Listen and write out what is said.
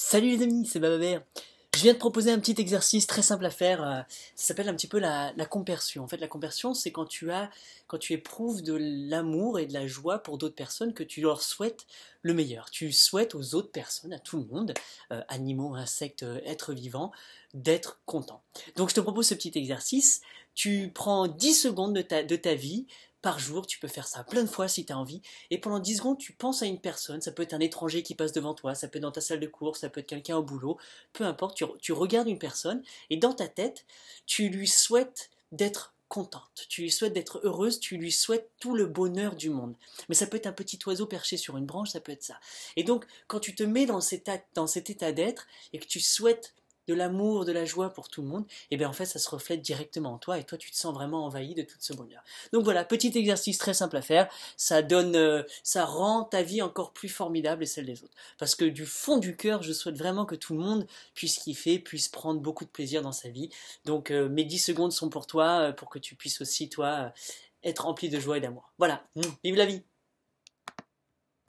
Salut les amis, c'est Bababère Je viens de proposer un petit exercice très simple à faire. Euh, ça s'appelle un petit peu la, la, compersion. En fait, la compersion, c'est quand tu as, quand tu éprouves de l'amour et de la joie pour d'autres personnes que tu leur souhaites le meilleur. Tu souhaites aux autres personnes, à tout le monde, euh, animaux, insectes, euh, êtres vivants, d'être contents. Donc je te propose ce petit exercice. Tu prends 10 secondes de ta, vie par jour, tu peux faire ça plein de fois si tu as envie, et pendant 10 secondes, tu penses à une personne, ça peut être un étranger qui passe devant toi, ça peut être dans ta salle de cours, ça peut être quelqu'un au boulot, peu importe, tu, tu regardes une personne, et dans ta tête, tu lui souhaites d'être contente, tu lui souhaites d'être heureuse, tu lui souhaites tout le bonheur du monde. Mais ça peut être un petit oiseau perché sur une branche, ça peut être ça. Et donc, quand tu te mets dans cet, dans cet état d'être et que tu souhaites de l'amour, de la joie pour tout le monde, et eh bien en fait ça se reflète directement en toi et toi tu te sens vraiment envahi de tout ce bonheur. Donc voilà, petit exercice très simple à faire, ça donne, euh, ça rend ta vie encore plus formidable et celle des autres. Parce que du fond du cœur, je souhaite vraiment que tout le monde puisse kiffer, puisse prendre beaucoup de plaisir dans sa vie. Donc euh, mes 10 secondes sont pour toi, euh, pour que tu puisses aussi toi être rempli de joie et d'amour. Voilà, mmh. vive la vie